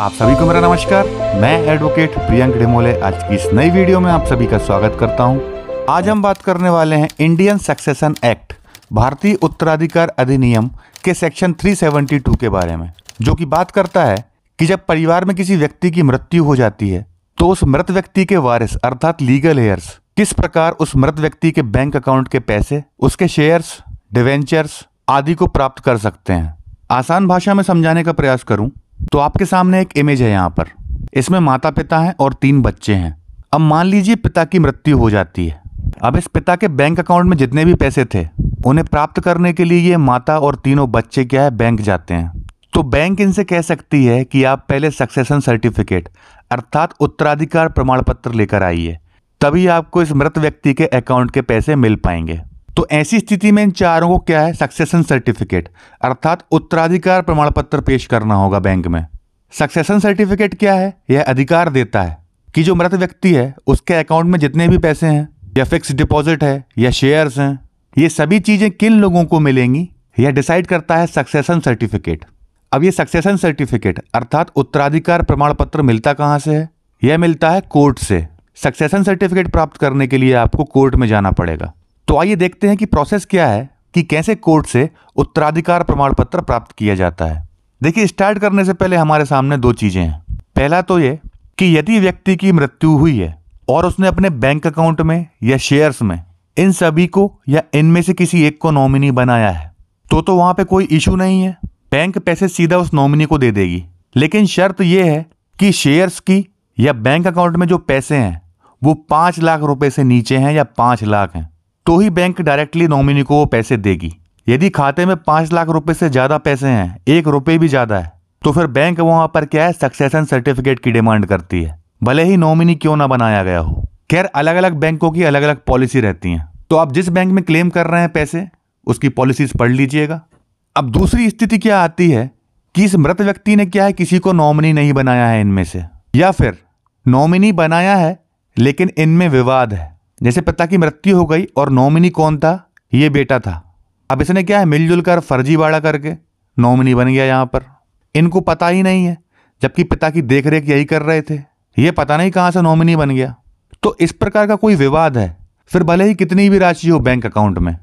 आप सभी को मेरा नमस्कार मैं एडवोकेट प्रियंक डेमोले आज की इस नई वीडियो में आप सभी का स्वागत करता हूं। आज हम बात करने वाले हैं इंडियन सक्सेशन एक्ट भारतीय उत्तराधिकार अधिनियम के सेक्शन 372 के बारे में जो कि बात करता है कि जब परिवार में किसी व्यक्ति की मृत्यु हो जाती है तो उस मृत व्यक्ति के वारिस अर्थात लीगल हेयर्स किस प्रकार उस मृत व्यक्ति के बैंक अकाउंट के पैसे उसके शेयर्स डिवेंचर्स आदि को प्राप्त कर सकते हैं आसान भाषा में समझाने का प्रयास करूं तो आपके सामने एक इमेज है यहाँ पर इसमें माता पिता हैं और तीन बच्चे हैं अब मान लीजिए पिता की मृत्यु हो जाती है अब इस पिता के बैंक अकाउंट में जितने भी पैसे थे उन्हें प्राप्त करने के लिए ये माता और तीनों बच्चे क्या है बैंक जाते हैं तो बैंक इनसे कह सकती है कि आप पहले सक्सेशन सर्टिफिकेट अर्थात उत्तराधिकार प्रमाण पत्र लेकर आइए तभी आपको इस मृत व्यक्ति के अकाउंट के पैसे मिल पाएंगे तो ऐसी स्थिति में इन चारों को क्या है सक्सेशन सर्टिफिकेट अर्थात उत्तराधिकार प्रमाण पत्र पेश करना होगा बैंक में सक्सेशन सर्टिफिकेट क्या है यह अधिकार देता है कि जो मृत व्यक्ति है उसके अकाउंट में जितने भी पैसे हैं या फिक्स डिपॉजिट है या शेयर्स हैं ये सभी चीज़ें किन लोगों को मिलेंगी यह डिसाइड करता है सक्सेशन सर्टिफिकेट अब यह सक्सेशन सर्टिफिकेट अर्थात उत्तराधिकार प्रमाण पत्र मिलता कहाँ से है यह मिलता है कोर्ट से सक्सेशन सर्टिफिकेट प्राप्त करने के लिए आपको कोर्ट में जाना पड़ेगा तो आइए देखते हैं कि प्रोसेस क्या है कि कैसे कोर्ट से उत्तराधिकार प्रमाण पत्र प्राप्त किया जाता है देखिए स्टार्ट करने से पहले हमारे सामने दो चीज़ें हैं पहला तो ये कि यदि व्यक्ति की मृत्यु हुई है और उसने अपने बैंक अकाउंट में या शेयर्स में इन सभी को या इनमें से किसी एक को नॉमिनी बनाया है तो तो वहां पे कोई इशू नहीं है बैंक पैसे सीधा उस नॉमिनी को दे देगी लेकिन शर्त यह है कि शेयर्स की या बैंक अकाउंट में जो पैसे हैं वो पांच लाख रुपए से नीचे हैं या पांच लाख हैं तो ही बैंक डायरेक्टली नॉमिनी को वो पैसे देगी यदि खाते में पांच लाख रुपए से ज़्यादा पैसे हैं एक रुपए भी ज़्यादा है तो फिर बैंक वहां पर क्या है सक्सेसन सर्टिफिकेट की डिमांड करती है भले ही नॉमिनी क्यों ना बनाया गया हो खैर अलग अलग बैंकों की अलग अलग पॉलिसी रहती हैं तो आप जिस बैंक में क्लेम कर रहे हैं पैसे उसकी पॉलिसीज पढ़ लीजिएगा अब दूसरी स्थिति क्या आती है कि इस मृत व्यक्ति ने क्या है किसी को नॉमिनी नहीं बनाया है इनमें से या फिर नॉमिनी बनाया है लेकिन इनमें विवाद है जैसे पिता की मृत्यु हो गई और नॉमिनी कौन था ये बेटा था अब इसने क्या है मिलजुल कर फर्जीवाड़ा करके नॉमिनी बन गया यहाँ पर इनको पता ही नहीं है जबकि पिता की देखरेख यही कर रहे थे ये पता नहीं कहाँ से नॉमिनी बन गया तो इस प्रकार का कोई विवाद है फिर भले ही कितनी भी राशि हो बैंक अकाउंट में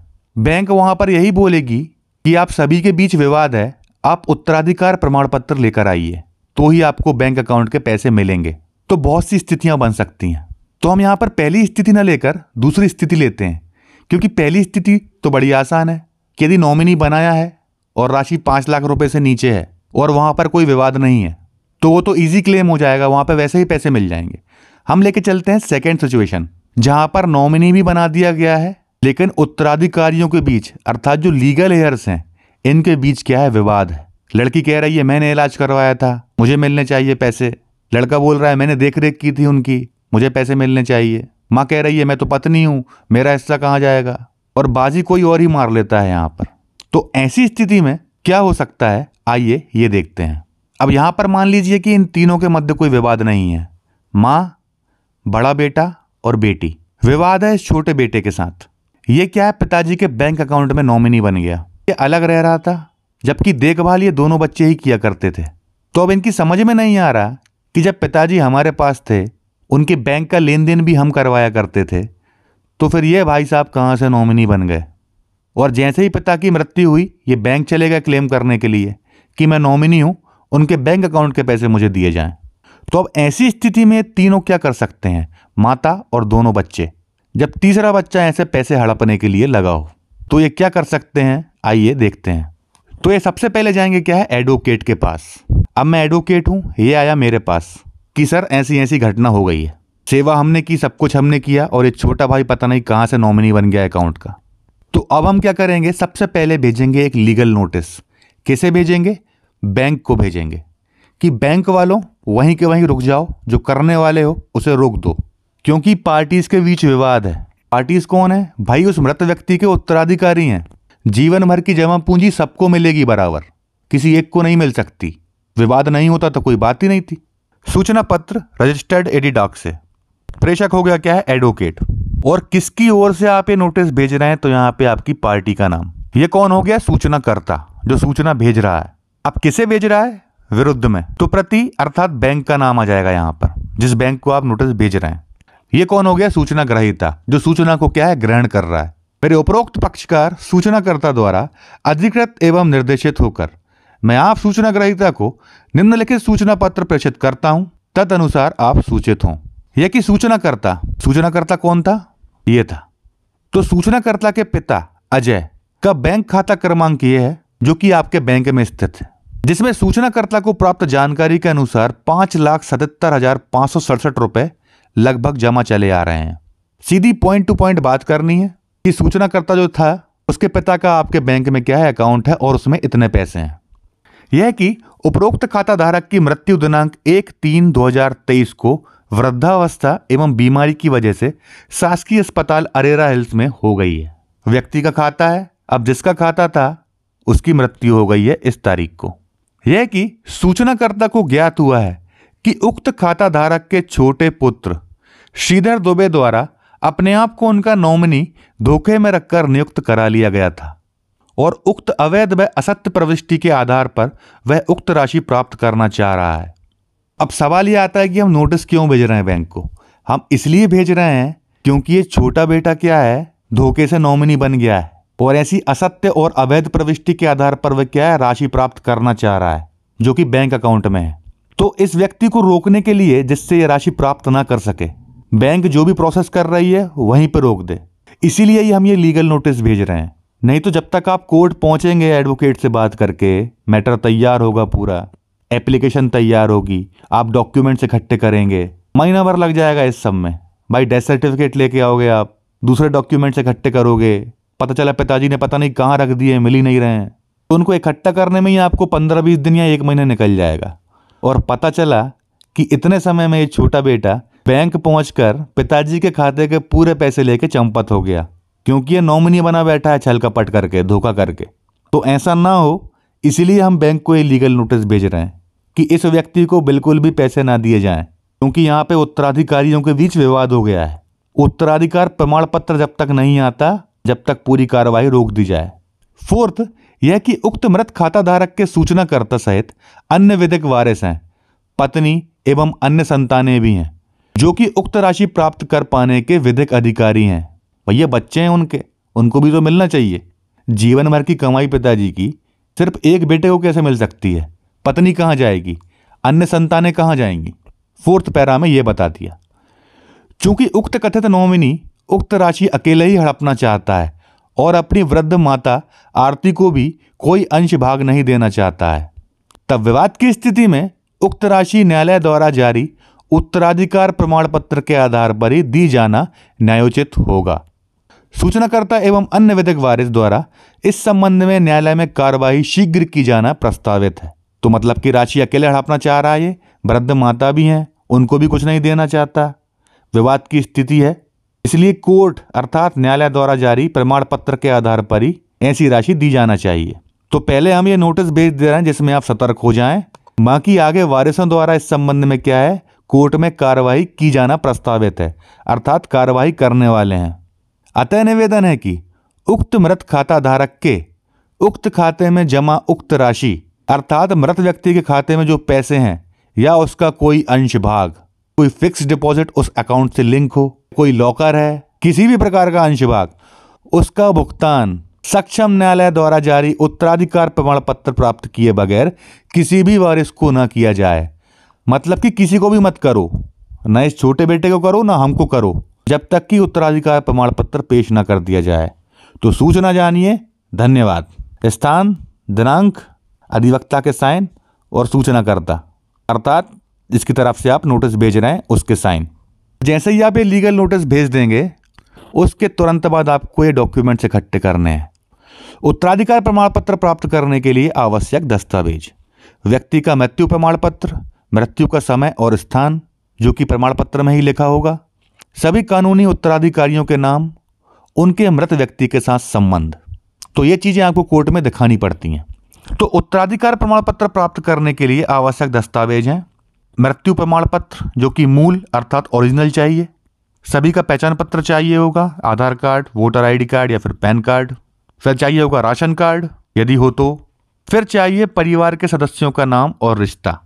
बैंक वहां पर यही बोलेगी कि आप सभी के बीच विवाद है आप उत्तराधिकार प्रमाण पत्र लेकर आइए तो ही आपको बैंक अकाउंट के पैसे मिलेंगे तो बहुत सी स्थितियां बन सकती हैं तो हम यहां पर पहली स्थिति न लेकर दूसरी स्थिति लेते हैं क्योंकि पहली स्थिति तो बड़ी आसान है कि यदि नॉमिनी बनाया है और राशि पांच लाख रुपए से नीचे है और वहां पर कोई विवाद नहीं है तो वो तो ईजी क्लेम हो जाएगा वहां पर वैसे ही पैसे मिल जाएंगे हम लेके चलते हैं सेकेंड सिचुएशन जहां पर नॉमिनी भी बना दिया गया है लेकिन उत्तराधिकारियों के बीच अर्थात जो लीगल हेयर्स हैं इनके बीच क्या है विवाद है लड़की कह रही है मैंने इलाज करवाया था मुझे मिलने चाहिए पैसे लड़का बोल रहा है मैंने देख रेख की थी उनकी मुझे पैसे मिलने चाहिए माँ कह रही है मैं तो पत्नी हूँ मेरा हिस्सा कहाँ जाएगा और बाजी कोई और ही मार लेता है यहाँ पर तो ऐसी स्थिति में क्या हो सकता है आइए ये देखते हैं अब यहाँ पर मान लीजिए कि इन तीनों के मध्य कोई विवाद नहीं है माँ बड़ा बेटा और बेटी विवाद है इस छोटे बेटे के साथ ये क्या है पिताजी के बैंक अकाउंट में नॉमिनी बन गया ये अलग रह रहा था जबकि देखभाल ये दोनों बच्चे ही किया करते थे तो अब इनकी समझ में नहीं आ रहा कि जब पिताजी हमारे पास थे उनके बैंक का लेन देन भी हम करवाया करते थे तो फिर ये भाई साहब कहाँ से नॉमिनी बन गए और जैसे ही पिता की मृत्यु हुई ये बैंक चले गए क्लेम करने के लिए कि मैं नॉमिनी हूँ उनके बैंक अकाउंट के पैसे मुझे दिए जाएं तो अब ऐसी स्थिति में तीनों क्या कर सकते हैं माता और दोनों बच्चे जब तीसरा बच्चा ऐसे पैसे हड़पने के लिए लगा हो तो ये क्या कर सकते हैं आइए देखते हैं तो ये सबसे पहले जाएंगे क्या है एडवोकेट के पास अब मैं एडवोकेट हूँ ये आया मेरे पास कि सर ऐसी ऐसी घटना हो गई है सेवा हमने की सब कुछ हमने किया और एक छोटा भाई पता नहीं कहाँ से नॉमिनी बन गया अकाउंट का तो अब हम क्या करेंगे सबसे पहले भेजेंगे एक लीगल नोटिस किसे भेजेंगे बैंक को भेजेंगे कि बैंक वालों वहीं के वहीं रुक जाओ जो करने वाले हो उसे रोक दो क्योंकि पार्टीज के बीच विवाद है पार्टीज कौन है भाई उस मृत व्यक्ति के उत्तराधिकारी हैं जीवन भर की जमा पूंजी सबको मिलेगी बराबर किसी एक को नहीं मिल सकती विवाद नहीं होता तो कोई बात ही नहीं थी सूचना पत्र रजिस्टर्ड एडी डाक से प्रेषक हो गया क्या है एडवोकेट और किसकी ओर से आप ये नोटिस भेज रहे हैं तो यहाँ पे आपकी पार्टी का नाम ये कौन हो गया सूचनाकर्ता जो सूचना भेज रहा है आप किसे भेज रहा है विरुद्ध में तो प्रति अर्थात बैंक का नाम आ जाएगा यहाँ पर जिस बैंक को आप नोटिस भेज रहे हैं ये कौन हो गया सूचना ग्रहिता जो सूचना को क्या है ग्रहण कर रहा है मेरे उपरोक्त पक्षकार सूचनाकर्ता द्वारा अधिकृत एवं निर्देशित होकर मैं आप सूचना ग्रहिता को निम्नलिखित सूचना पत्र प्रेषित करता हूं तदनुसार आप सूचित हों यह कि सूचनाकर्ता सूचनाकर्ता कौन था यह था तो सूचनाकर्ता के पिता अजय का बैंक खाता क्रमांक ये है जो कि आपके बैंक में स्थित है जिसमें सूचनाकर्ता को प्राप्त जानकारी के अनुसार पांच लाख सतहत्तर हजार पांच सौ सड़सठ रुपए लगभग जमा चले आ रहे हैं सीधी पॉइंट टू पॉइंट बात करनी है कि सूचनाकर्ता जो था उसके पिता का आपके बैंक में क्या है अकाउंट है और उसमें इतने पैसे हैं यह कि उपरोक्त खाता धारक की मृत्यु दिनांक एक तीन तेईस को वृद्धावस्था एवं बीमारी की वजह से शासकीय अस्पताल अरेरा हिल्स में हो गई है व्यक्ति का खाता है अब जिसका खाता था उसकी मृत्यु हो गई है इस तारीख को यह कि सूचनाकर्ता को ज्ञात हुआ है कि उक्त खाता धारक के छोटे पुत्र श्रीधर दुबे द्वारा अपने आप को उनका नॉमिनी धोखे में रखकर नियुक्त करा लिया गया था और उक्त अवैध व असत्य प्रविष्टि के आधार पर वह उक्त राशि प्राप्त करना चाह रहा है अब सवाल यह आता है कि हम नोटिस क्यों भेज रहे हैं बैंक को हम इसलिए भेज रहे हैं क्योंकि ये छोटा बेटा क्या है धोखे से नॉमिनी बन गया है और ऐसी असत्य और अवैध प्रविष्टि के आधार पर वह क्या है राशि प्राप्त करना चाह रहा है जो कि बैंक अकाउंट में है तो इस व्यक्ति को रोकने के लिए जिससे यह राशि प्राप्त ना कर सके बैंक जो भी प्रोसेस कर रही है वहीं पर रोक दे इसीलिए हम ये लीगल नोटिस भेज रहे हैं नहीं तो जब तक आप कोर्ट पहुंचेंगे एडवोकेट से बात करके मैटर तैयार होगा पूरा एप्लीकेशन तैयार होगी आप डॉक्यूमेंट्स इकट्ठे करेंगे महीना भर लग जाएगा इस सब में भाई डेथ सर्टिफिकेट लेके आओगे आप दूसरे डॉक्यूमेंट्स इकट्ठे करोगे पता चला पिताजी ने पता नहीं कहाँ रख दिए मिल ही नहीं रहे हैं तो उनको इकट्ठा करने में ही आपको पंद्रह बीस दिन या एक महीना निकल जाएगा और पता चला कि इतने समय में ये छोटा बेटा बैंक पहुंचकर पिताजी के खाते के पूरे पैसे लेके चंपत हो गया क्योंकि ये नॉमिनी बना बैठा है छल कपट करके धोखा करके तो ऐसा ना हो इसलिए हम बैंक को ये लीगल नोटिस भेज रहे हैं कि इस व्यक्ति को बिल्कुल भी पैसे ना दिए जाएं क्योंकि यहाँ पे उत्तराधिकारियों के बीच विवाद हो गया है उत्तराधिकार प्रमाण पत्र जब तक नहीं आता जब तक पूरी कार्रवाई रोक दी जाए फोर्थ यह कि उक्त मृत खाता धारक के सूचनाकर्ता सहित अन्य विधिक वारिस हैं पत्नी एवं अन्य संतानें भी हैं जो कि उक्त राशि प्राप्त कर पाने के विधिक अधिकारी हैं भैया बच्चे हैं उनके उनको भी तो मिलना चाहिए जीवन भर की कमाई पिताजी की सिर्फ एक बेटे को कैसे मिल सकती है पत्नी कहाँ जाएगी अन्य संतानें कहाँ जाएंगी फोर्थ पैरा में यह बता दिया चूंकि उक्त कथित नॉमिनी उक्त राशि अकेले ही हड़पना चाहता है और अपनी वृद्ध माता आरती को भी कोई अंश भाग नहीं देना चाहता है तब विवाद की स्थिति में उक्त राशि न्यायालय द्वारा जारी उत्तराधिकार प्रमाण पत्र के आधार पर ही दी जाना न्यायोचित होगा सूचनाकर्ता एवं अन्य विधिक वारिस द्वारा इस संबंध में न्यायालय में कार्यवाही शीघ्र की जाना प्रस्तावित है तो मतलब कि राशि अकेले हड़पना चाह रहा है वृद्ध माता भी हैं उनको भी कुछ नहीं देना चाहता विवाद की स्थिति है इसलिए कोर्ट अर्थात न्यायालय द्वारा जारी प्रमाण पत्र के आधार पर ही ऐसी राशि दी जाना चाहिए तो पहले हम ये नोटिस भेज दे रहे हैं जिसमें आप सतर्क हो जाएं बाकी आगे वारिसों द्वारा इस संबंध में क्या है कोर्ट में कार्यवाही की जाना प्रस्तावित है अर्थात कार्यवाही करने वाले हैं अतः निवेदन है कि उक्त मृत खाता धारक के उक्त खाते में जमा उक्त राशि अर्थात मृत व्यक्ति के खाते में जो पैसे हैं या उसका कोई अंश भाग कोई फिक्स डिपॉजिट उस अकाउंट से लिंक हो कोई लॉकर है किसी भी प्रकार का अंश भाग उसका भुगतान सक्षम न्यायालय द्वारा जारी उत्तराधिकार प्रमाण पत्र प्राप्त किए बगैर किसी भी वारिस को न किया जाए मतलब कि किसी को भी मत करो ना इस छोटे बेटे को करो ना हमको करो जब तक कि उत्तराधिकार प्रमाण पत्र पेश न कर दिया जाए तो सूचना जानिए धन्यवाद स्थान दिनांक अधिवक्ता के साइन और सूचनाकर्ता अर्थात जिसकी तरफ से आप नोटिस भेज रहे हैं उसके साइन जैसे ही आप ये लीगल नोटिस भेज देंगे उसके तुरंत बाद आपको ये डॉक्यूमेंट्स इकट्ठे करने हैं उत्तराधिकार प्रमाण पत्र प्राप्त करने के लिए आवश्यक दस्तावेज व्यक्ति का मृत्यु प्रमाण पत्र मृत्यु का समय और स्थान जो कि प्रमाण पत्र में ही लिखा होगा सभी कानूनी उत्तराधिकारियों के नाम उनके मृत व्यक्ति के साथ संबंध तो ये चीज़ें आपको कोर्ट में दिखानी पड़ती हैं तो उत्तराधिकार प्रमाण पत्र प्राप्त करने के लिए आवश्यक दस्तावेज हैं मृत्यु प्रमाण पत्र जो कि मूल अर्थात ओरिजिनल चाहिए सभी का पहचान पत्र चाहिए होगा Aadhaar card voter ID card या फिर पैन कार्ड फिर चाहिए होगा राशन कार्ड यदि हो तो फिर चाहिए परिवार के सदस्यों का नाम और रिश्ता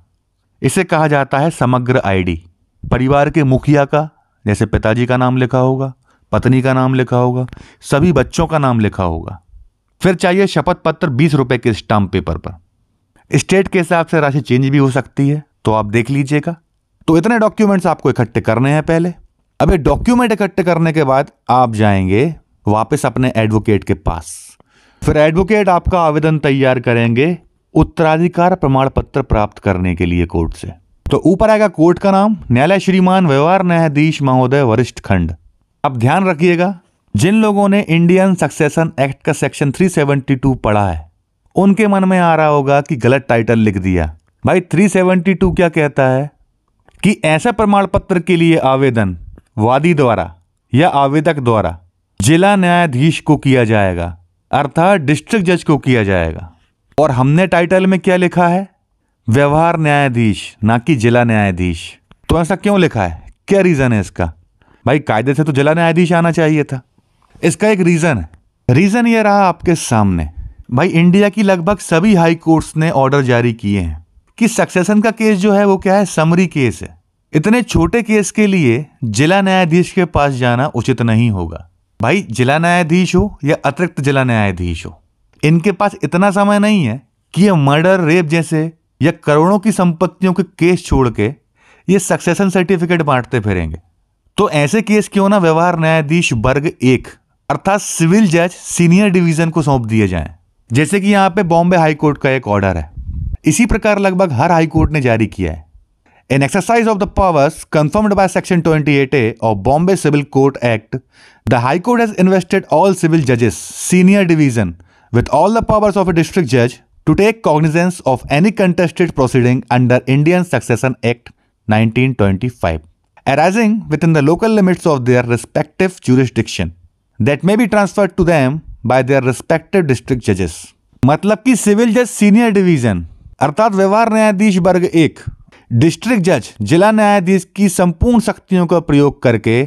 इसे कहा जाता है समग्र आईडी परिवार के मुखिया का जैसे पिताजी का नाम लिखा होगा पत्नी का नाम लिखा होगा सभी बच्चों का नाम लिखा होगा फिर चाहिए शपथ पत्र बीस रुपए के स्टाम्प पेपर पर स्टेट के हिसाब से राशि चेंज भी हो सकती है तो आप देख लीजिएगा तो इतने डॉक्यूमेंट्स आपको इकट्ठे करने हैं पहले अब ये डॉक्यूमेंट इकट्ठे करने के बाद आप जाएंगे वापस अपने एडवोकेट के पास फिर एडवोकेट आपका आवेदन तैयार करेंगे उत्तराधिकार प्रमाण पत्र प्राप्त करने के लिए कोर्ट से तो ऊपर आएगा कोर्ट का नाम न्यायालय श्रीमान व्यवहार न्यायाधीश महोदय वरिष्ठ खंड अब ध्यान रखिएगा जिन लोगों ने इंडियन सक्सेशन एक्ट का सेक्शन 372 पढ़ा है उनके मन में आ रहा होगा कि गलत टाइटल लिख दिया भाई 372 क्या कहता है कि ऐसे प्रमाण पत्र के लिए आवेदन वादी द्वारा या आवेदक द्वारा जिला न्यायाधीश को किया जाएगा अर्थात डिस्ट्रिक्ट जज को किया जाएगा और हमने टाइटल में क्या लिखा है व्यवहार न्यायाधीश ना कि जिला न्यायाधीश तो ऐसा क्यों लिखा है क्या रीज़न है इसका भाई कायदे से तो जिला न्यायाधीश आना चाहिए था इसका एक रीज़न है रीज़न ये रहा आपके सामने भाई इंडिया की लगभग सभी हाई कोर्ट्स ने ऑर्डर जारी किए हैं कि सक्सेशन का केस जो है वो क्या है समरी केस है इतने छोटे केस के लिए जिला न्यायाधीश के पास जाना उचित नहीं होगा भाई जिला न्यायाधीश हो या अतिरिक्त जिला न्यायाधीश हो इनके पास इतना समय नहीं है कि ये मर्डर रेप जैसे या करोड़ों की संपत्तियों के केस छोड़ के ये सक्सेशन सर्टिफिकेट बांटते फिरेंगे तो ऐसे केस क्यों ना व्यवहार न्यायाधीश वर्ग एक अर्थात सिविल जज सीनियर डिवीजन को सौंप दिए जाए जैसे कि यहां पे बॉम्बे हाई कोर्ट का एक ऑर्डर है इसी प्रकार लगभग हर हाई कोर्ट ने जारी किया है an exercise of the powers confirmed by section 28 A of Bombay civil court act the high court has invested all civil जजेस senior division with all the powers of A district जज to take cognizance of any contested proceeding under Indian Succession Act 1925 arising within the local limits of their respective jurisdiction that may be transferred to them by their respective district judges मतलब कि civil जज senior division अर्थात व्यवहार न्यायाधीश वर्ग एक district जज जिला न्यायाधीश की संपूर्ण शक्तियों का प्रयोग करके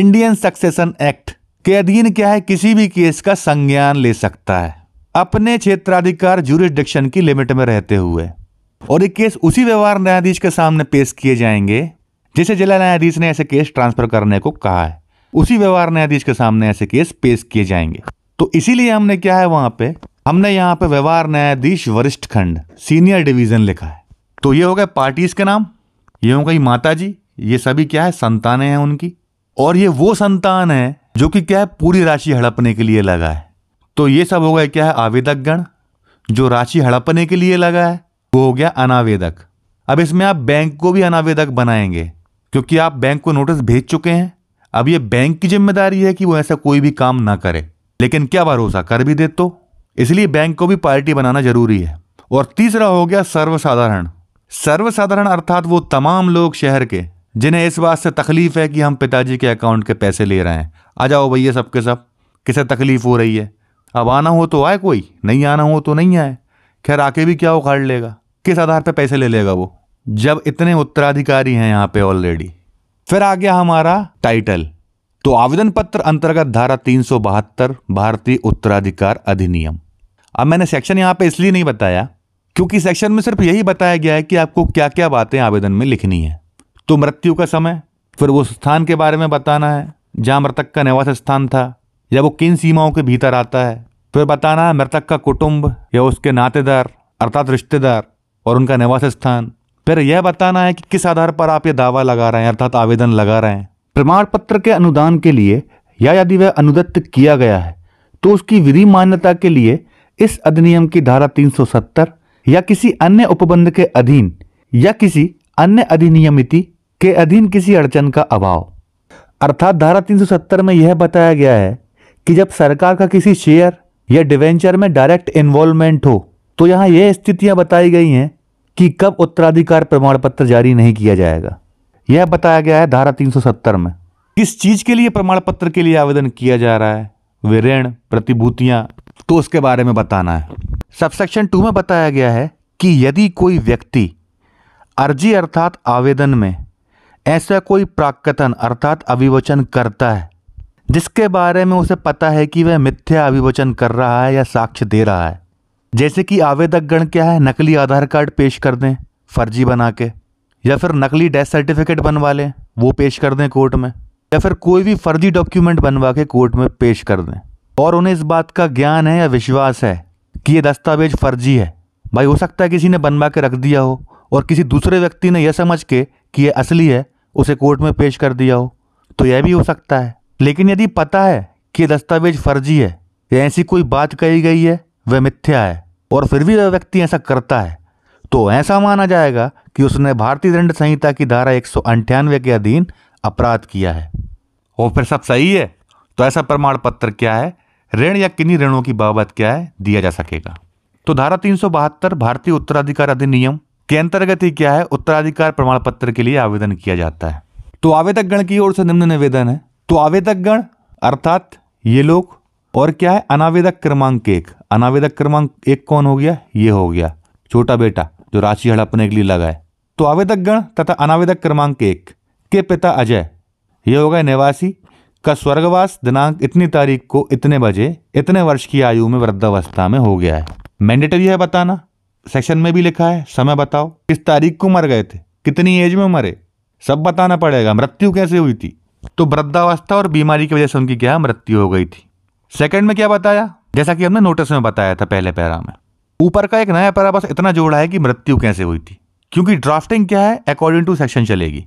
इंडियन सक्सेशन एक्ट के अधीन क्या है किसी भी केस का संज्ञान ले सकता है अपने क्षेत्राधिकार जूरिस्डिक्शन की लिमिट में रहते हुए और ये केस उसी व्यवहार न्यायाधीश के सामने पेश किए जाएंगे जिसे जिला न्यायाधीश ने ऐसे केस ट्रांसफर करने को कहा है उसी व्यवहार न्यायाधीश के सामने ऐसे केस पेश किए जाएंगे तो इसीलिए हमने क्या है वहां पे हमने यहाँ पे व्यवहार न्यायाधीश वरिष्ठ खंड सीनियर डिवीजन लिखा है तो ये हो गए पार्टीज के नाम ये हो गई माता जी ये सभी क्या है संतानें हैं उनकी और ये वो संतान है जो कि क्या है पूरी राशि हड़पने के लिए लगा है तो ये सब हो गया क्या है आवेदक गण जो राशि हड़पने के लिए लगा है वो हो गया अनावेदक अब इसमें आप बैंक को भी अनावेदक बनाएंगे क्योंकि आप बैंक को नोटिस भेज चुके हैं अब ये बैंक की जिम्मेदारी है कि वो ऐसा कोई भी काम ना करे लेकिन क्या भरोसा कर भी दे तो इसलिए बैंक को भी पार्टी बनाना जरूरी है और तीसरा हो गया सर्वसाधारण सर्वसाधारण अर्थात वो तमाम लोग शहर के जिन्हें इस बात से तकलीफ है कि हम पिताजी के अकाउंट के पैसे ले रहे हैं आ जाओ भैया सबके सब किसे तकलीफ हो रही है अब आना हो तो आए कोई नहीं आना हो तो नहीं आए खैर आके भी क्या उखाड़ लेगा किस आधार पर पैसे ले लेगा वो जब इतने उत्तराधिकारी हैं यहाँ पे ऑलरेडी फिर आ गया हमारा टाइटल तो आवेदन पत्र अंतर्गत धारा तीन भारतीय उत्तराधिकार अधिनियम अब मैंने सेक्शन यहाँ पे इसलिए नहीं बताया क्योंकि सेक्शन में सिर्फ यही बताया गया है कि आपको क्या क्या बातें आवेदन में लिखनी है तो मृत्यु का समय फिर उस स्थान के बारे में बताना है जहाँ मृतक का निवास स्थान था या वो किन सीमाओं के भीतर आता है तो फिर बताना मृतक का कुटुंब या उसके नातेदार अर्थात रिश्तेदार और उनका निवास स्थान फिर यह बताना है कि किस आधार पर आप ये दावा लगा रहे हैं अर्थात आवेदन लगा रहे हैं प्रमाण पत्र के अनुदान के लिए या यदि वह अनुदत्त किया गया है तो उसकी विधि मान्यता के लिए इस अधिनियम की धारा 370 या किसी अन्य उपबंध के अधीन या किसी अन्य अधिनियमिति के अधीन किसी अड़चन का अभाव अर्थात धारा 370 में यह बताया गया है कि जब सरकार का किसी शेयर या डिवेंचर में डायरेक्ट इन्वॉल्वमेंट हो तो यहां यह स्थितियां बताई गई हैं कि कब उत्तराधिकार प्रमाण पत्र जारी नहीं किया जाएगा यह बताया गया है धारा 370 में किस चीज़ के लिए प्रमाण पत्र के लिए आवेदन किया जा रहा है वे ऋण प्रतिभूतियां तो उसके बारे में बताना है सबसेक्शन टू में बताया गया है कि यदि कोई व्यक्ति अर्जी अर्थात आवेदन में ऐसा कोई प्राकथन अर्थात अभिवचन करता है जिसके बारे में उसे पता है कि वह मिथ्या अभिवचन कर रहा है या साक्ष्य दे रहा है जैसे कि आवेदक गण क्या है नकली आधार कार्ड पेश कर दें फर्जी बना के या फिर नकली डेथ सर्टिफिकेट बनवा लें वो पेश कर दें कोर्ट में या फिर कोई भी फर्जी डॉक्यूमेंट बनवा के कोर्ट में पेश कर दें और उन्हें इस बात का ज्ञान है या विश्वास है कि ये दस्तावेज फर्जी है भाई हो सकता है किसी ने बनवा के रख दिया हो और किसी दूसरे व्यक्ति ने यह समझ के कि यह असली है उसे कोर्ट में पेश कर दिया हो तो यह भी हो सकता है लेकिन यदि पता है कि दस्तावेज फर्जी है या ऐसी कोई बात कही गई है वह मिथ्या है और फिर भी वह व्यक्ति ऐसा करता है तो ऐसा माना जाएगा कि उसने भारतीय दंड संहिता की धारा एक के अधीन अपराध किया है और फिर सब सही है तो ऐसा प्रमाण पत्र क्या है ऋण या किन्हीं ऋणों की बाबत क्या है दिया जा सकेगा तो धारा तीन भारतीय उत्तराधिकार अधिनियम के अंतर्गत ही क्या है उत्तराधिकार प्रमाण पत्र के लिए आवेदन किया जाता है तो आवेदक गण की ओर से निम्न निवेदन है तो आवेदक गण अर्थात ये लोग और क्या है अनावेदक क्रमांक एक अनावेदक क्रमांक एक कौन हो गया ये हो गया छोटा बेटा जो राशि हड़पने के लिए लगा है तो आवेदक गण तथा अनावेदक क्रमांक एक के पिता अजय ये हो गए निवासी का स्वर्गवास दिनांक इतनी तारीख को इतने बजे इतने वर्ष की आयु में वृद्धावस्था में हो गया है मैंडेटरी है बताना सेक्शन में भी लिखा है समय बताओ किस तारीख को मर गए थे कितनी एज में मरे सब बताना पड़ेगा मृत्यु कैसे हुई थी तो वृद्धावस्था और बीमारी की वजह से उनकी क्या मृत्यु हो गई थी सेकंड में क्या बताया जैसा कि हमने नोटिस में बताया था पहले पैरा में ऊपर का एक नया पैरा बस इतना जोड़ा है कि मृत्यु कैसे हुई थी क्योंकि ड्राफ्टिंग क्या है अकॉर्डिंग टू सेक्शन चलेगी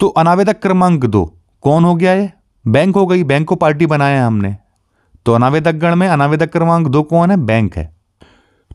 तो अनावेदक क्रमांक दो कौन हो गया ये बैंक हो गई बैंक को पार्टी बनाया हमने तो अनावेदक गण में अनावेदक क्रमांक दो कौन है बैंक है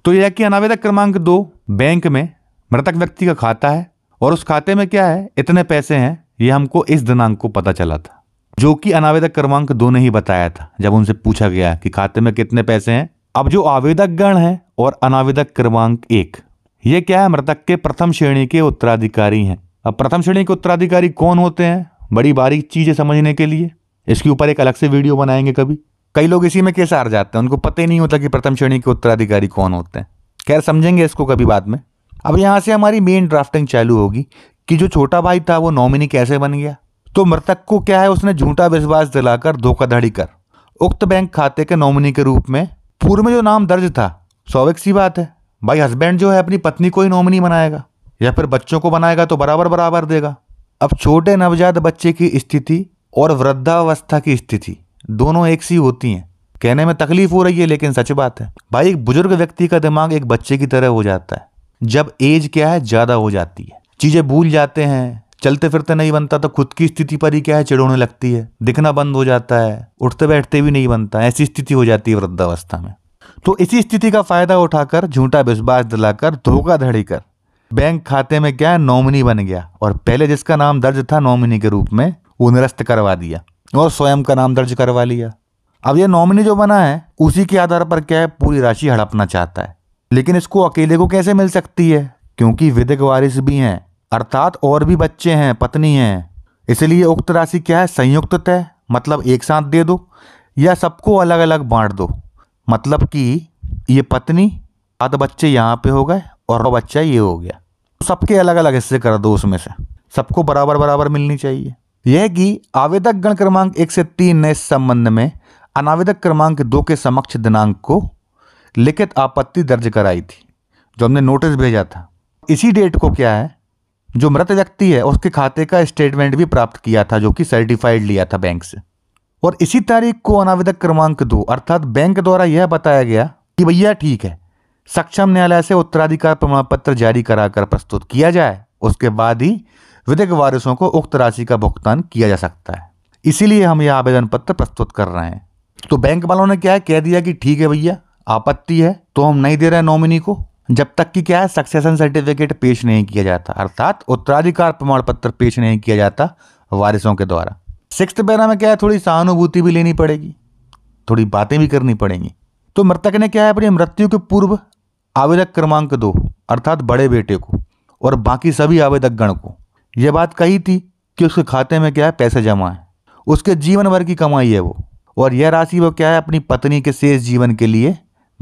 तो यह कि अनावेदक क्रमांक दो बैंक में मृतक व्यक्ति का खाता है और उस खाते में क्या है इतने पैसे हैं ये हमको इस दिनांक को पता चला था जो कि अनावेदक क्रमांक दो ने ही बताया था जब उनसे पूछा गया कि खाते में कितने पैसे हैं अब जो आवेदक गण है और अनावेदक क्रमांक एक ये क्या है मृतक के प्रथम श्रेणी के उत्तराधिकारी हैं अब प्रथम श्रेणी के उत्तराधिकारी कौन होते हैं बड़ी बारीक चीज़ें समझने के लिए इसके ऊपर एक अलग से वीडियो बनाएंगे कभी कई लोग इसी में कैसे हार जाते हैं उनको पता ही नहीं होता कि प्रथम श्रेणी के उत्तराधिकारी कौन होते हैं खैर समझेंगे इसको कभी बाद में अब यहाँ से हमारी मेन ड्राफ्टिंग चालू होगी कि जो छोटा भाई था वो नॉमिनी कैसे बन गया तो मृतक को क्या है उसने झूठा विश्वास दिलाकर धोखाधड़ी कर उक्त बैंक खाते के नॉमिनी के रूप में पूर्व में जो नाम दर्ज था स्वाभाविक सी बात है भाई हस्बैंड जो है अपनी पत्नी को ही नॉमिनी बनाएगा या फिर बच्चों को बनाएगा तो बराबर बराबर देगा अब छोटे नवजात बच्चे की स्थिति और वृद्धावस्था की स्थिति दोनों एक सी होती हैं कहने में तकलीफ हो रही है लेकिन सच बात है भाई एक बुजुर्ग व्यक्ति का दिमाग एक बच्चे की तरह हो जाता है जब एज क्या है ज़्यादा हो जाती है चीज़ें भूल जाते हैं चलते फिरते नहीं बनता तो खुद की स्थिति पर ही क्या है चिड़ोने लगती है दिखना बंद हो जाता है उठते बैठते भी नहीं बनता ऐसी स्थिति हो जाती है वृद्धावस्था में तो इसी स्थिति का फायदा उठाकर झूठा विश्वास दिलाकर धोखाधड़ी कर बैंक खाते में क्या है नॉमिनी बन गया और पहले जिसका नाम दर्ज था नॉमिनी के रूप में वो निरस्त करवा दिया और स्वयं का नाम दर्ज करवा लिया अब ये नॉमिनी जो बना है उसी के आधार पर क्या है पूरी राशि हड़पना चाहता है लेकिन इसको अकेले को कैसे मिल सकती है क्योंकि विधिक वारिस भी हैं अर्थात और भी बच्चे हैं पत्नी हैं इसलिए उक्त राशि क्या है संयुक्त तय मतलब एक साथ दे दो या सबको अलग अलग बांट दो मतलब कि ये पत्नी सात बच्चे यहाँ पे हो गए और बच्चा ये हो गया तो सबके अलग अलग हिस्से कर दो उसमें से सबको बराबर बराबर मिलनी चाहिए यह कि आवेदक गण क्रमांक एक से तीन ने इस संबंध में अनावेदक क्रमांक दो के समक्ष दिनांक को लिखित आपत्ति दर्ज कराई थी जो हमने नोटिस भेजा था इसी डेट को क्या है जो मृत व्यक्ति है उसके खाते का स्टेटमेंट भी प्राप्त किया था जो कि सर्टिफाइड लिया था बैंक से और इसी तारीख को अनावेदक क्रमांक दो अर्थात बैंक द्वारा यह बताया गया कि भैया ठीक है सक्षम न्यायालय से उत्तराधिकार प्रमाण पत्र जारी कराकर प्रस्तुत किया जाए उसके बाद ही विधिक वारिसों को उक्त राशि का भुगतान किया जा सकता है इसीलिए हम यह आवेदन पत्र प्रस्तुत कर रहे हैं तो बैंक वालों ने क्या है कह दिया कि ठीक है भैया आपत्ति है तो हम नहीं दे रहे नॉमिनी को जब तक कि क्या है सक्सेशन सर्टिफिकेट पेश नहीं किया जाता अर्थात उत्तराधिकार प्रमाण पत्र पेश नहीं किया जाता वारिसों के द्वारा सिक्स पैरा में क्या है थोड़ी सहानुभूति भी लेनी पड़ेगी थोड़ी बातें भी करनी पड़ेंगी तो मृतक ने क्या है अपनी मृत्यु के पूर्व आवेदक क्रमांक दो अर्थात बड़े बेटे को और बाकी सभी आवेदक गण को यह बात कही थी कि उसके खाते में क्या है पैसे जमा है उसके जीवन भर की कमाई है वो और यह राशि वो क्या है अपनी पत्नी के शेष जीवन के लिए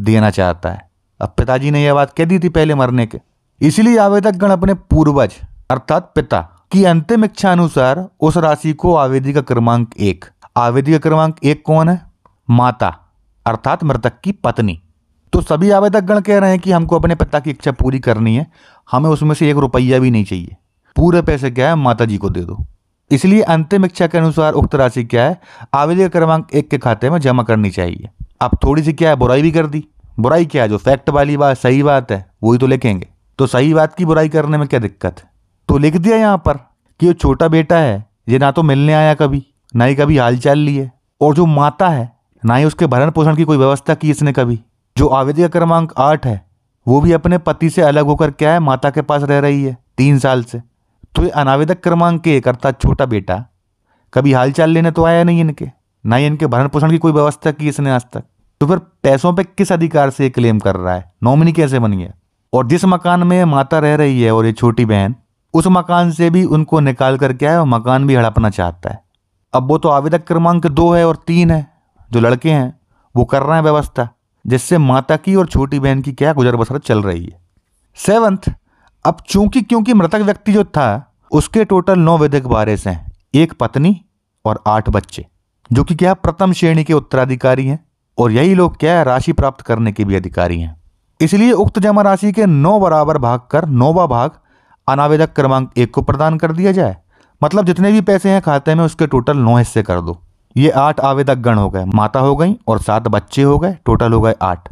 देना चाहता है अब पिताजी ने यह बात कह दी थी पहले मरने के इसलिए आवेदक गण अपने पूर्वज अर्थात पिता की अंतिम इच्छा अनुसार उस राशि को आवेदी का क्रमांक एक आवेदी का क्रमांक एक कौन है माता अर्थात मृतक की पत्नी तो सभी आवेदक गण कह रहे हैं कि हमको अपने पिता की इच्छा पूरी करनी है हमें उसमें से एक रुपया भी नहीं चाहिए पूरे पैसे क्या है माता जी को दे दो इसलिए अंतिम इच्छा के अनुसार उक्त राशि क्या है आवेदक क्रमांक एक के खाते में जमा करनी चाहिए अब थोड़ी सी क्या है बुराई भी कर दी बुराई क्या है जो फैक्ट वाली बात सही बात है वही तो लिखेंगे तो सही बात की बुराई करने में क्या दिक्कत है तो लिख दिया यहाँ पर कि ये छोटा बेटा है ये ना तो मिलने आया कभी ना ही कभी हालचाल लिए और जो माता है ना ही उसके भरण पोषण की कोई व्यवस्था की इसने कभी जो आवेदिका क्रमांक आठ है वो भी अपने पति से अलग होकर क्या है माता के पास रह रही है तीन साल से तो ये अनावेदक क्रमांक एक अर्थात छोटा बेटा कभी हालचाल लेने तो आया नहीं इनके ना ही इनके भरण पोषण की कोई व्यवस्था की इसने आज तक तो फिर पैसों पे किस अधिकार से ये क्लेम कर रहा है नॉमिनी कैसे बन गया और जिस मकान में माता रह रही है और ये छोटी बहन उस मकान से भी उनको निकाल कर क्या है और मकान भी हड़पना चाहता है अब वो तो आवेदक क्रमांक दो है और तीन है जो लड़के हैं वो कर रहे हैं व्यवस्था जिससे माता की और छोटी बहन की क्या गुजर बसर चल रही है सेवंथ अब चूंकि क्योंकि मृतक व्यक्ति जो था उसके टोटल नौ विधिक वारिस हैं एक पत्नी और आठ बच्चे जो कि क्या प्रथम श्रेणी के उत्तराधिकारी हैं और यही लोग क्या राशि प्राप्त करने के भी अधिकारी हैं इसलिए उक्त जमा राशि के नौ बराबर भाग कर नौवा भाग अनावेदक क्रमांक एक को प्रदान कर दिया जाए मतलब जितने भी पैसे हैं खाते में उसके टोटल नौ हिस्से कर दो ये आठ आवेदक गण हो गए माता हो गई और सात बच्चे हो गए टोटल हो गए आठ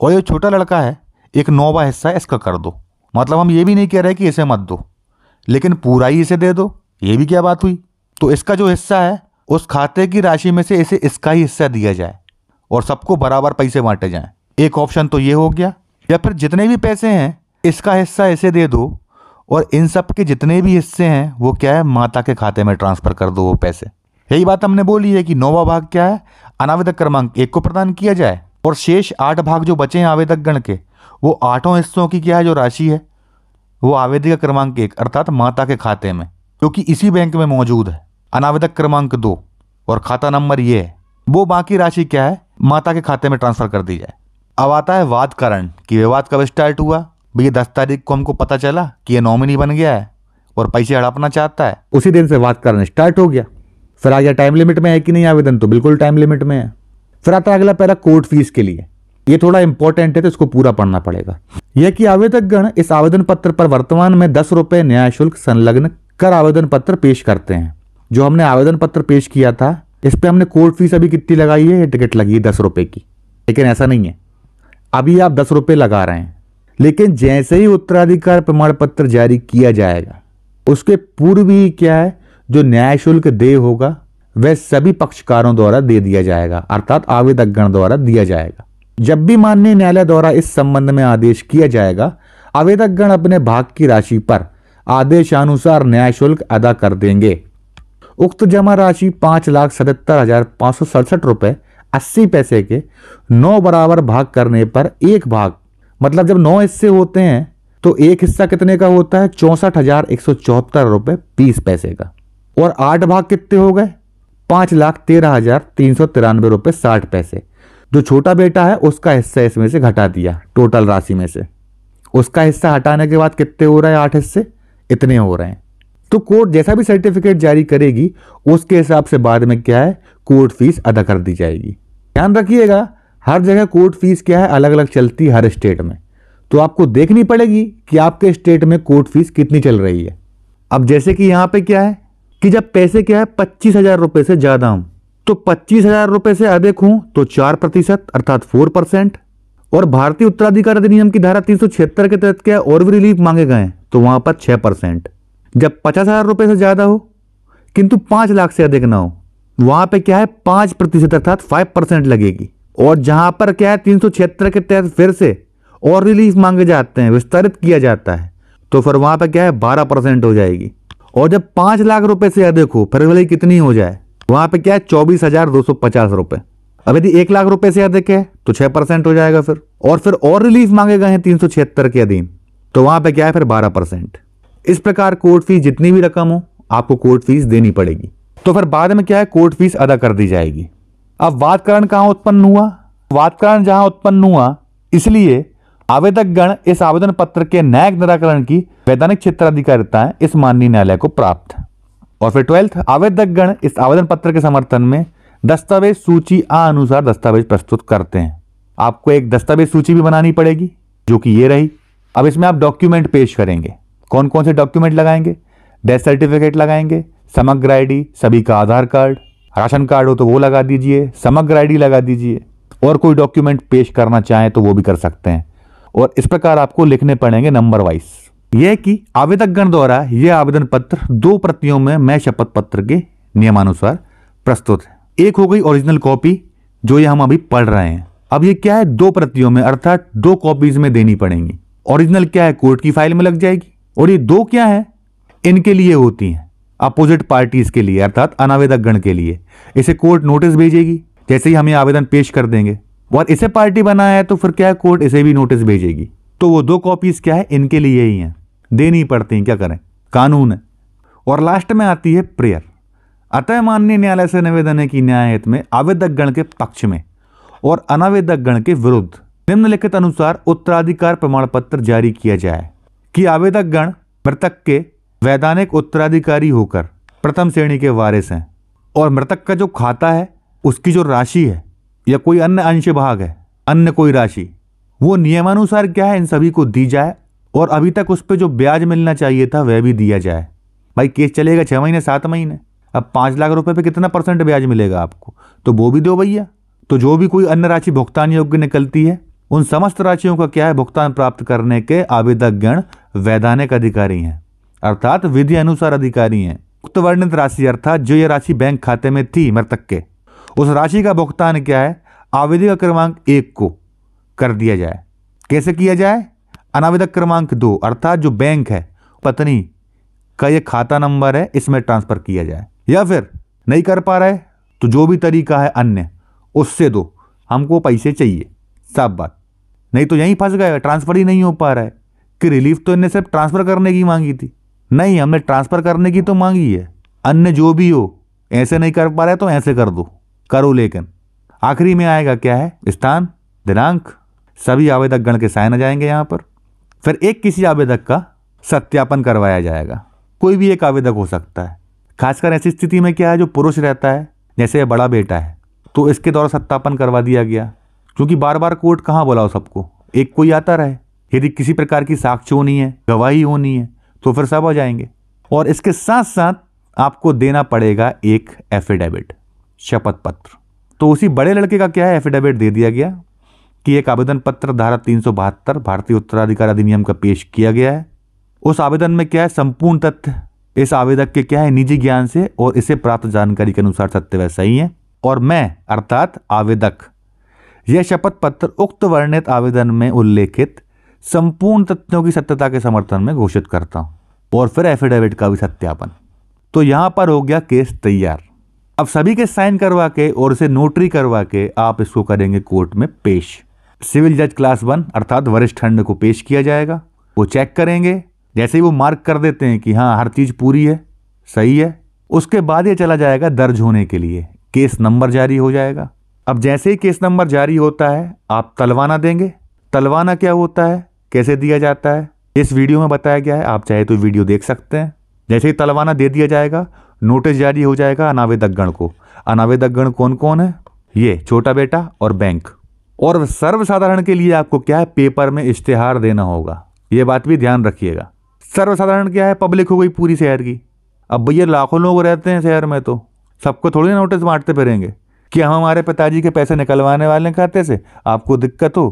और ये छोटा लड़का है एक नौवा हिस्सा इसका कर दो मतलब हम ये भी नहीं कह रहे कि इसे मत दो लेकिन पूरा ही इसे दे दो ये भी क्या बात हुई तो इसका जो हिस्सा है उस खाते की राशि में से इसे इसका ही हिस्सा दिया जाए और सबको बराबर पैसे बांटे जाएं एक ऑप्शन तो ये हो गया या फिर जितने भी पैसे हैं इसका हिस्सा ऐसे दे दो और इन सब के जितने भी हिस्से हैं वो क्या है माता के खाते में ट्रांसफ़र कर दो वो पैसे यही बात हमने बोली है कि नौवा भाग क्या है अनावेदक क्रमांक एक को प्रदान किया जाए और शेष आठ भाग जो बचे हैं आवेदक गण के वो आठों हिस्सों की क्या है जो राशि है वो आवेदक क्रमांक एक अर्थात माता के खाते में क्योंकि इसी बैंक में मौजूद है अनावेदक क्रमांक दो और खाता नंबर ये है वो बाकी राशि क्या है माता के खाते में ट्रांसफर कर दी जाए अब आता है वाद कारण कि विवाद कब स्टार्ट हुआ भैया दस तारीख को हमको पता चला कि ये नॉमिनी बन गया है और पैसे हड़पना चाहता है उसी दिन से वाद कारण स्टार्ट हो गया फिर आ गया टाइम लिमिट में है कि नहीं आवेदन तो बिल्कुल टाइम लिमिट में है फिर आता है अगला पैरा कोर्ट फीस के लिए ये थोड़ा इंपॉर्टेंट है तो इसको पूरा पढ़ना पड़ेगा यह कि आवेदकगण इस आवेदन पत्र पर वर्तमान में दस रुपये न्याय शुल्क संलग्न कर आवेदन पत्र पेश करते हैं जो हमने आवेदन पत्र पेश किया था इस पर हमने कोर्ट फीस अभी कितनी लगाई है ये टिकट लगी है दस रुपये की लेकिन ऐसा नहीं है अभी आप दस रुपये लगा रहे हैं लेकिन जैसे ही उत्तराधिकार प्रमाण पत्र जारी किया जाएगा उसके पूर्व ही क्या है जो न्याय शुल्क दे होगा वह सभी पक्षकारों द्वारा दे दिया जाएगा अर्थात आवेदकगण द्वारा दिया जाएगा जब भी माननीय न्यायालय द्वारा इस संबंध में आदेश किया जाएगा आवेदकगण अपने भाग की राशि पर आदेशानुसार न्याय शुल्क अदा कर देंगे उक्त जमा राशि पाँच लाख सतहत्तर हजार पाँच सौ सड़सठ रुपये अस्सी पैसे के नौ बराबर भाग करने पर एक भाग मतलब जब नौ हिस्से होते हैं तो एक हिस्सा कितने का होता है चौंसठ हजार एक सौ चौहत्तर रुपये बीस पैसे का और आठ भाग कितने हो गए पाँच लाख तेरह हजार तीन सौ तिरानवे रुपये साठ पैसे जो छोटा बेटा है उसका हिस्सा इसमें से घटा दिया टोटल राशि में से उसका हिस्सा हटाने के बाद कितने हो रहे हैं आठ हिस्से इतने हो रहे हैं तो कोर्ट जैसा भी सर्टिफिकेट जारी करेगी उसके हिसाब से बाद में क्या है कोर्ट फीस अदा कर दी जाएगी ध्यान रखिएगा हर जगह कोर्ट फीस क्या है अलग अलग चलती हर स्टेट में तो आपको देखनी पड़ेगी कि आपके स्टेट में कोर्ट फीस कितनी चल रही है अब जैसे कि यहां पे क्या है कि जब पैसे क्या है पच्चीस हजार रुपए से ज़्यादा हूं तो पच्चीस हजार रुपए से अधिक हूं तो चार प्रतिशत अर्थात फोर परसेंट और भारतीय उत्तराधिकार अधिनियम की धारा तीन के तहत क्या और भी रिलीफ मांगे गए तो वहां पर छह परसेंट जब पचास हज़ार रुपये से ज़्यादा हो किंतु पांच लाख से अधिक ना हो वहां पे क्या है पांच प्रतिशत अर्थात फाइव परसेंट लगेगी और जहां पर क्या है तीन सौ छिहत्तर के तहत फिर से और रिलीफ मांगे जाते हैं विस्तारित किया जाता है तो फिर वहां पर क्या है बारह परसेंट हो जाएगी और जब पांच लाख रुपए से अधिक हो फिर भले कितनी हो जाए वहां पर क्या है चौबीस हज़ार दो सौ पचास रुपए अब यदि एक लाख रुपए से अधिक है तो छह परसेंट हो जाएगा फिर और फिर और रिलीफ मांगे गए हैं तीन सौ छिहत्तर के अधीन तो वहां पर क्या है फिर बारह परसेंट इस प्रकार कोर्ट फीस जितनी भी रकम हो आपको कोर्ट फीस देनी पड़ेगी तो फिर बाद में क्या है कोर्ट फीस अदा कर दी जाएगी अब वादकरण कहां उत्पन्न हुआ वादकरण जहां उत्पन्न हुआ इसलिए गण इस आवेदन पत्र के न्यायिक निराकरण की वैधानिक क्षेत्र अधिकारिता इस माननीय न्यायालय को प्राप्त और फिर ट्वेल्थ आवेदक गण इस आवेदन पत्र के समर्थन में दस्तावेज सूची आ अनुसार दस्तावेज प्रस्तुत करते हैं आपको एक दस्तावेज सूची भी बनानी पड़ेगी जो कि ये रही अब इसमें आप डॉक्यूमेंट पेश करेंगे कौन कौन से डॉक्यूमेंट लगाएंगे डेथ सर्टिफिकेट लगाएंगे समग्र आईडी सभी का आधार कार्ड राशन कार्ड हो तो वो लगा दीजिए समग्र आईडी लगा दीजिए और कोई डॉक्यूमेंट पेश करना चाहें तो वो भी कर सकते हैं और इस प्रकार आपको लिखने पड़ेंगे नंबर वाइज यह कि आवेदकगण द्वारा यह आवेदन पत्र दो प्रतियों में मैं शपथ पत्र के नियमानुसार प्रस्तुत है एक हो गई ओरिजिनल कॉपी जो ये हम अभी पढ़ रहे हैं अब ये क्या है दो प्रतियों में अर्थात दो कॉपीज में देनी पड़ेंगी ओरिजिनल क्या है कोर्ट की फाइल में लग जाएगी और ये दो क्या है इनके लिए होती हैं अपोजिट पार्टीज के लिए अर्थात अनावेदक गण के लिए इसे कोर्ट नोटिस भेजेगी जैसे ही हम ये आवेदन पेश कर देंगे और इसे पार्टी बनाया है तो फिर क्या है कोर्ट इसे भी नोटिस भेजेगी तो वो दो कॉपीज क्या है इनके लिए ही हैं देनी पड़ती हैं क्या करें कानून है और लास्ट में आती है प्रेयर अतः माननीय न्यायालय से निवेदन है कि न्यायित में आवेदक गण के पक्ष में और अनावेदक गण के विरुद्ध निम्नलिखित अनुसार उत्तराधिकार प्रमाण पत्र जारी किया जाए कि गण मृतक के वैधानिक उत्तराधिकारी होकर प्रथम श्रेणी के वारिस हैं और मृतक का जो खाता है उसकी जो राशि है या कोई अन्य अंश भाग है अन्य कोई राशि वो नियमानुसार क्या है इन सभी को दी जाए और अभी तक उस पर जो ब्याज मिलना चाहिए था वह भी दिया जाए भाई केस चलेगा छः महीने सात महीने अब पाँच लाख रुपए पे कितना परसेंट ब्याज मिलेगा आपको तो वो भी दो भैया तो जो भी कोई अन्य राशि भुगतान योग्य निकलती है उन समस्त राशियों का क्या है भुगतान प्राप्त करने के आवेदकगण वैधानिक अधिकारी हैं अर्थात विधि अनुसार अधिकारी हैं उक्त वर्णित राशि अर्थात जो ये राशि बैंक खाते में थी मृतक के उस राशि का भुगतान क्या है आवेदक क्रमांक एक को कर दिया जाए कैसे किया जाए अनावेदक क्रमांक दो अर्थात जो बैंक है पत्नी का यह खाता नंबर है इसमें ट्रांसफर किया जाए या फिर नहीं कर पा रहे तो जो भी तरीका है अन्य उससे दो हमको पैसे चाहिए साफ बात नहीं तो यहीं फंस गए ट्रांसफ़र ही नहीं हो पा रहा है कि रिलीफ तो इनने सिर्फ ट्रांसफ़र करने की मांगी थी नहीं हमने ट्रांसफ़र करने की तो मांगी है अन्य जो भी हो ऐसे नहीं कर पा रहे तो ऐसे कर दो करो लेकिन आखिरी में आएगा क्या है स्थान दिनांक सभी आवेदक गण के साइन आ जाएंगे यहां पर फिर एक किसी आवेदक का सत्यापन करवाया जाएगा कोई भी एक आवेदक हो सकता है खासकर ऐसी स्थिति में क्या है जो पुरुष रहता है जैसे बड़ा बेटा है तो इसके द्वारा सत्यापन करवा दिया गया क्योंकि बार बार कोर्ट कहाँ बुलाओ सबको एक कोई आता रहे यदि किसी प्रकार की साक्ष्य होनी है गवाही होनी है तो फिर सब आ जाएंगे और इसके साथ साथ आपको देना पड़ेगा एक एफिडेविट शपथ पत्र तो उसी बड़े लड़के का क्या है एफिडेविट दे दिया गया कि एक आवेदन पत्र धारा तीन भारतीय उत्तराधिकार अधिनियम का पेश किया गया है उस आवेदन में क्या है संपूर्ण तथ्य इस आवेदक के क्या है निजी ज्ञान से और इसे प्राप्त जानकारी के अनुसार सत्य वह सही है और मैं अर्थात आवेदक यह शपथ पत्र उक्त वर्णित आवेदन में उल्लेखित संपूर्ण तथ्यों की सत्यता के समर्थन में घोषित करता हूं और फिर एफिडेविट का भी सत्यापन तो यहां पर हो गया केस तैयार अब सभी के साइन करवा के और इसे नोटरी करवा के आप इसको करेंगे कोर्ट में पेश सिविल जज क्लास वन अर्थात वरिष्ठ खंड को पेश किया जाएगा वो चेक करेंगे जैसे ही वो मार्क कर देते हैं कि हाँ हर चीज पूरी है सही है उसके बाद ये चला जाएगा दर्ज होने के लिए केस नंबर जारी हो जाएगा अब जैसे ही केस नंबर जारी होता है आप तलवाना देंगे तलवाना क्या होता है कैसे दिया जाता है इस वीडियो में बताया गया है आप चाहे तो वीडियो देख सकते हैं जैसे ही तलवाना दे दिया जाएगा नोटिस जारी हो जाएगा अनावेदकगण को अनावेदकगण कौन कौन है ये छोटा बेटा और बैंक और सर्वसाधारण के लिए आपको क्या है पेपर में इश्तेहार देना होगा ये बात भी ध्यान रखिएगा सर्वसाधारण क्या है पब्लिक हो गई पूरी शहर की अब भैया लाखों लोग रहते हैं शहर में तो सबको थोड़ी नोटिस बांटते फिरेंगे कि हम हमारे पिताजी के पैसे निकलवाने वाले खाते से आपको दिक्कत हो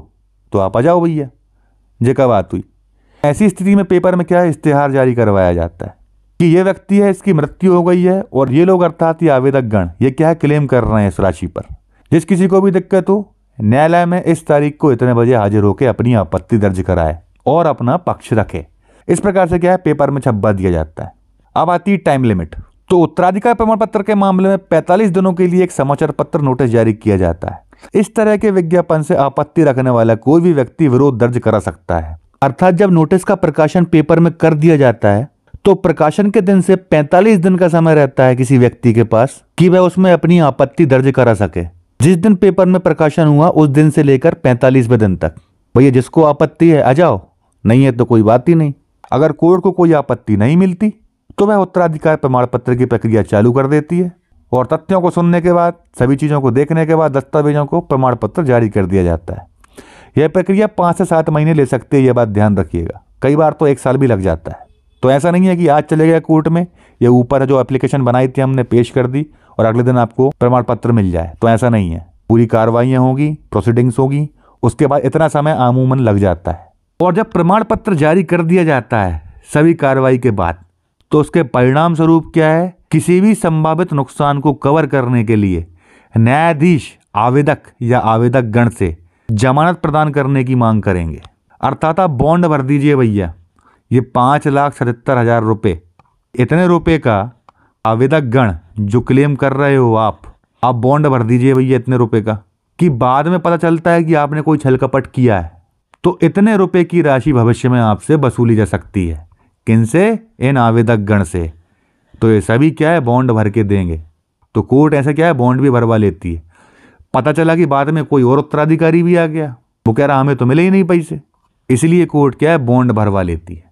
तो आप आ जाओ भैया जे कब बात हुई ऐसी स्थिति में पेपर में क्या इश्तेहार जारी करवाया जाता है कि ये व्यक्ति है इसकी मृत्यु हो गई है और ये लोग अर्थात ये आवेदक गण ये क्या है क्लेम कर रहे हैं इस राशि पर जिस किसी को भी दिक्कत हो न्यायालय में इस तारीख को इतने बजे हाजिर होकर अपनी आपत्ति दर्ज कराए और अपना पक्ष रखे इस प्रकार से क्या है पेपर में छब्बा दिया जाता है अब आती है टाइम लिमिट तो उत्तराधिकार प्रमाण पत्र के मामले में 45 दिनों के लिए एक समाचार पत्र नोटिस जारी किया जाता है इस तरह के विज्ञापन से आपत्ति रखने वाला कोई भी व्यक्ति विरोध दर्ज करा सकता है अर्थात जब नोटिस का प्रकाशन पेपर में कर दिया जाता है तो प्रकाशन के दिन से 45 दिन का समय रहता है किसी व्यक्ति के पास कि वह उसमें अपनी आपत्ति दर्ज करा सके जिस दिन पेपर में प्रकाशन हुआ उस दिन से लेकर पैंतालीसवें दिन तक भैया जिसको आपत्ति है आ जाओ नहीं है तो कोई बात ही नहीं अगर कोर्ट को कोई आपत्ति नहीं मिलती तो वह उत्तराधिकार प्रमाण पत्र की प्रक्रिया चालू कर देती है और तथ्यों को सुनने के बाद सभी चीज़ों को देखने के बाद दस्तावेजों को प्रमाण पत्र जारी कर दिया जाता है यह प्रक्रिया पाँच से सात महीने ले सकती है यह बात ध्यान रखिएगा कई बार तो एक साल भी लग जाता है तो ऐसा नहीं है कि आज चले गए कोर्ट में या ऊपर जो एप्लीकेशन बनाई थी हमने पेश कर दी और अगले दिन आपको प्रमाण पत्र मिल जाए तो ऐसा नहीं है पूरी कार्रवाइयाँ होंगी प्रोसीडिंग्स होगी उसके बाद इतना समय आमूमन लग जाता है और जब प्रमाण पत्र जारी कर दिया जाता है सभी कार्रवाई के बाद तो उसके परिणाम स्वरूप क्या है किसी भी संभावित नुकसान को कवर करने के लिए न्यायाधीश आवेदक या आवेदक गण से जमानत प्रदान करने की मांग करेंगे अर्थात आप बॉन्ड भर दीजिए भैया ये पांच लाख सतहत्तर हजार रुपये इतने रुपए का आवेदक गण जो क्लेम कर रहे हो आप आप बॉन्ड भर दीजिए भैया इतने रुपए का कि बाद में पता चलता है कि आपने कोई छल कपट किया है तो इतने रुपए की राशि भविष्य में आपसे वसूली जा सकती है किन से इन आवेदक गण से तो ये सभी क्या है बॉन्ड भर के देंगे तो कोर्ट ऐसा क्या है बॉन्ड भी भरवा लेती है पता चला कि बाद में कोई और उत्तराधिकारी भी आ गया वो कह रहा हमें तो मिले ही नहीं पैसे इसलिए कोर्ट क्या है बॉन्ड भरवा लेती है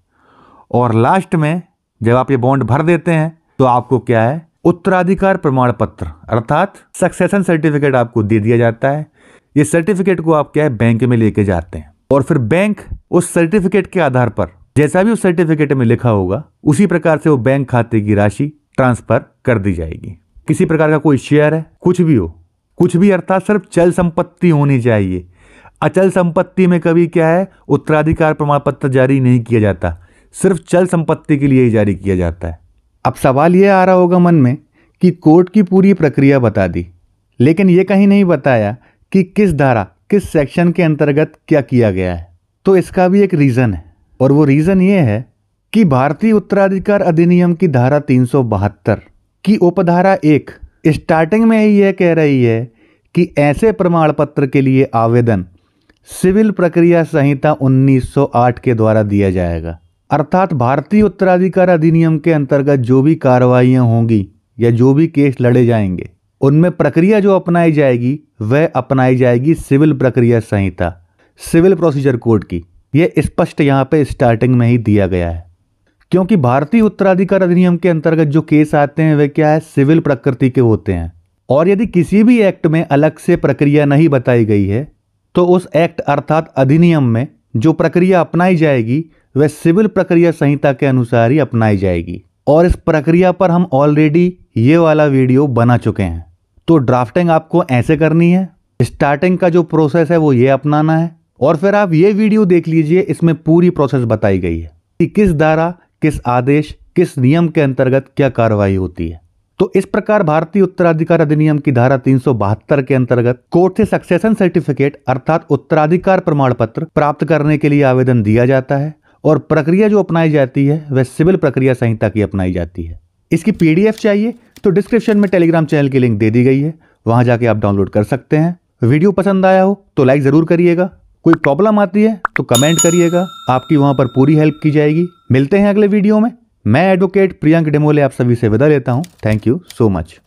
और लास्ट में जब आप ये बॉन्ड भर देते हैं तो आपको क्या है उत्तराधिकार प्रमाण पत्र अर्थात सक्सेशन सर्टिफिकेट आपको दे दिया जाता है ये सर्टिफिकेट को आप क्या है बैंक में लेके जाते हैं और फिर बैंक उस सर्टिफिकेट के आधार पर जैसा भी उस सर्टिफिकेट में लिखा होगा उसी प्रकार से वो बैंक खाते की राशि ट्रांसफर कर दी जाएगी किसी प्रकार का कोई शेयर है कुछ भी हो कुछ भी अर्थात सिर्फ चल संपत्ति होनी चाहिए अचल संपत्ति में कभी क्या है उत्तराधिकार प्रमाण पत्र जारी नहीं किया जाता सिर्फ चल संपत्ति के लिए ही जारी किया जाता है अब सवाल यह आ रहा होगा मन में कि कोर्ट की पूरी प्रक्रिया बता दी लेकिन ये कहीं नहीं बताया कि किस धारा किस सेक्शन के अंतर्गत क्या किया गया है तो इसका भी एक रीज़न है और वो रीज़न ये है कि भारतीय उत्तराधिकार अधिनियम की धारा तीन की उपधारा एक स्टार्टिंग में ही यह कह रही है कि ऐसे प्रमाण पत्र के लिए आवेदन सिविल प्रक्रिया संहिता 1908 के द्वारा दिया जाएगा अर्थात भारतीय उत्तराधिकार अधिनियम के अंतर्गत जो भी कार्रवाइयाँ होंगी या जो भी केस लड़े जाएंगे उनमें प्रक्रिया जो अपनाई जाएगी वह अपनाई जाएगी सिविल प्रक्रिया संहिता सिविल प्रोसीजर कोड की यह स्पष्ट यहाँ पे स्टार्टिंग में ही दिया गया है क्योंकि भारतीय उत्तराधिकार अधिनियम के अंतर्गत जो केस आते हैं वे क्या है सिविल प्रकृति के होते हैं और यदि किसी भी एक्ट में अलग से प्रक्रिया नहीं बताई गई है तो उस एक्ट अर्थात अधिनियम में जो प्रक्रिया अपनाई जाएगी वह सिविल प्रक्रिया संहिता के अनुसार ही अपनाई जाएगी और इस प्रक्रिया पर हम ऑलरेडी ये वाला वीडियो बना चुके हैं तो ड्राफ्टिंग आपको ऐसे करनी है स्टार्टिंग का जो प्रोसेस है वो ये अपनाना है और फिर आप ये वीडियो देख लीजिए इसमें पूरी प्रोसेस बताई गई है कि किस धारा किस आदेश किस नियम के अंतर्गत क्या कार्रवाई होती है तो इस प्रकार भारतीय उत्तराधिकार अधिनियम की धारा तीन के अंतर्गत कोर्ट से सक्सेशन सर्टिफिकेट अर्थात उत्तराधिकार प्रमाण पत्र प्राप्त करने के लिए आवेदन दिया जाता है और प्रक्रिया जो अपनाई जाती है वह सिविल प्रक्रिया संहिता की अपनाई जाती है इसकी पीडीएफ चाहिए तो डिस्क्रिप्शन में टेलीग्राम चैनल की लिंक दे दी गई है वहां जाके आप डाउनलोड कर सकते हैं वीडियो पसंद आया हो तो लाइक जरूर करिएगा कोई प्रॉब्लम आती है तो कमेंट करिएगा आपकी वहां पर पूरी हेल्प की जाएगी मिलते हैं अगले वीडियो में मैं एडवोकेट प्रियंक डेमोले आप सभी से विदा लेता हूं थैंक यू सो मच